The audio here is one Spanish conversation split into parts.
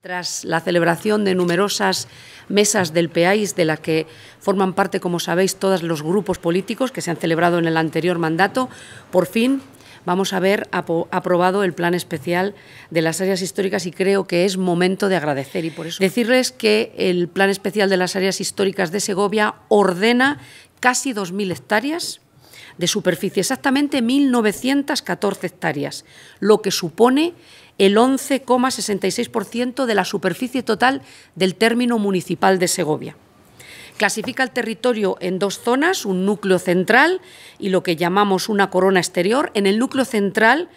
Tras la celebración de numerosas mesas del PEAIS, de la que forman parte, como sabéis, todos los grupos políticos que se han celebrado en el anterior mandato, por fin vamos a ver aprobado el plan especial de las áreas históricas y creo que es momento de agradecer y por eso decirles que el plan especial de las áreas históricas de Segovia ordena casi 2.000 hectáreas de superficie, exactamente 1.914 hectáreas, lo que supone el 11,66% de la superficie total del término municipal de Segovia. Clasifica el territorio en dos zonas, un núcleo central y lo que llamamos una corona exterior. En el núcleo central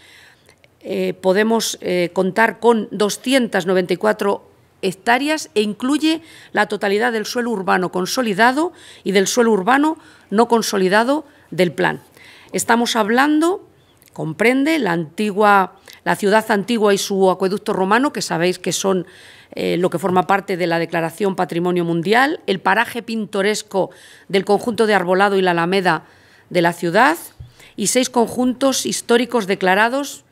eh, podemos eh, contar con 294 hectáreas e incluye la totalidad del suelo urbano consolidado y del suelo urbano no consolidado del plan. Estamos hablando, comprende, la antigua, la ciudad antigua y su acueducto romano, que sabéis que son eh, lo que forma parte de la Declaración Patrimonio Mundial, el paraje pintoresco del conjunto de Arbolado y la Alameda de la ciudad y seis conjuntos históricos declarados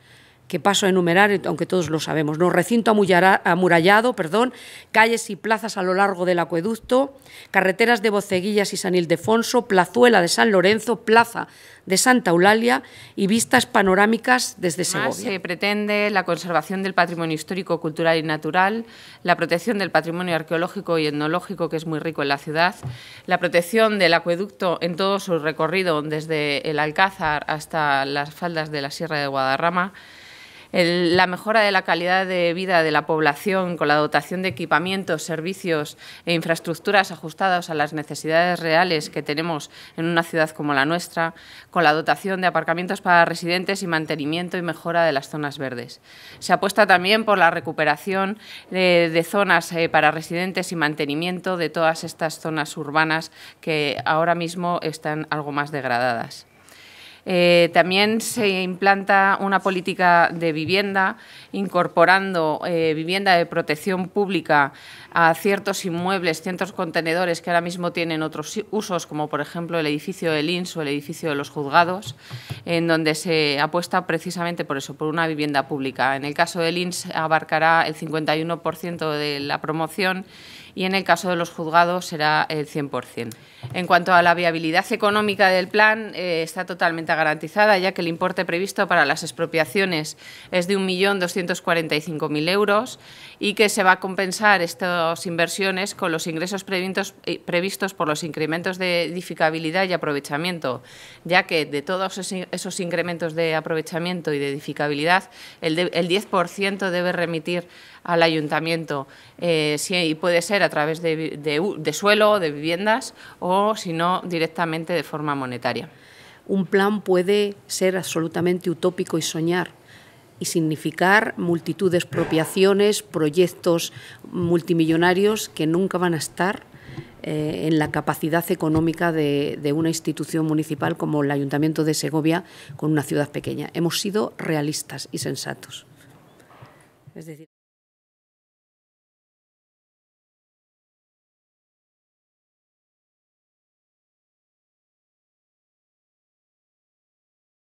que paso a enumerar, aunque todos lo sabemos. No recinto amurallado, perdón, calles y plazas a lo largo del acueducto, carreteras de Boceguillas y San Ildefonso, plazuela de San Lorenzo, plaza de Santa Eulalia y vistas panorámicas desde Segovia. Se pretende la conservación del patrimonio histórico, cultural y natural, la protección del patrimonio arqueológico y etnológico, que es muy rico en la ciudad, la protección del acueducto en todo su recorrido, desde el Alcázar hasta las faldas de la Sierra de Guadarrama, la mejora de la calidad de vida de la población con la dotación de equipamientos, servicios e infraestructuras ajustadas a las necesidades reales que tenemos en una ciudad como la nuestra, con la dotación de aparcamientos para residentes y mantenimiento y mejora de las zonas verdes. Se apuesta también por la recuperación eh, de, zonas eh, para residentes y mantenimiento de todas estas zonas urbanas que ahora mismo están algo más degradadas. Eh, también se implanta una política de vivienda, incorporando eh, vivienda de protección pública a ciertos inmuebles, ciertos contenedores que ahora mismo tienen otros usos, como por ejemplo el edificio del INS o el edificio de los juzgados, en donde se apuesta precisamente por eso, por una vivienda pública. En el caso del INS abarcará el 51% de la promoción y en el caso de los juzgados será el 100%. En cuanto a la viabilidad económica del plan, eh, está totalmente garantizada, ya que el importe previsto para las expropiaciones es de 1.245.000 euros y que se va a compensar estas inversiones con los ingresos previstos eh, por los incrementos de edificabilidad y aprovechamiento, ya que de todos esos incrementos de aprovechamiento y de edificabilidad, el, 10% debe remitir al ayuntamiento eh, y puede ser a través de, de, de suelo, de viviendas o, si no, directamente de forma monetaria un plan puede ser absolutamente utópico y soñar y significar multitud de expropiaciones, proyectos multimillonarios que nunca van a estar eh, en la capacidad económica de, una institución municipal como el Ayuntamiento de Segovia con una ciudad pequeña. Hemos sido realistas y sensatos.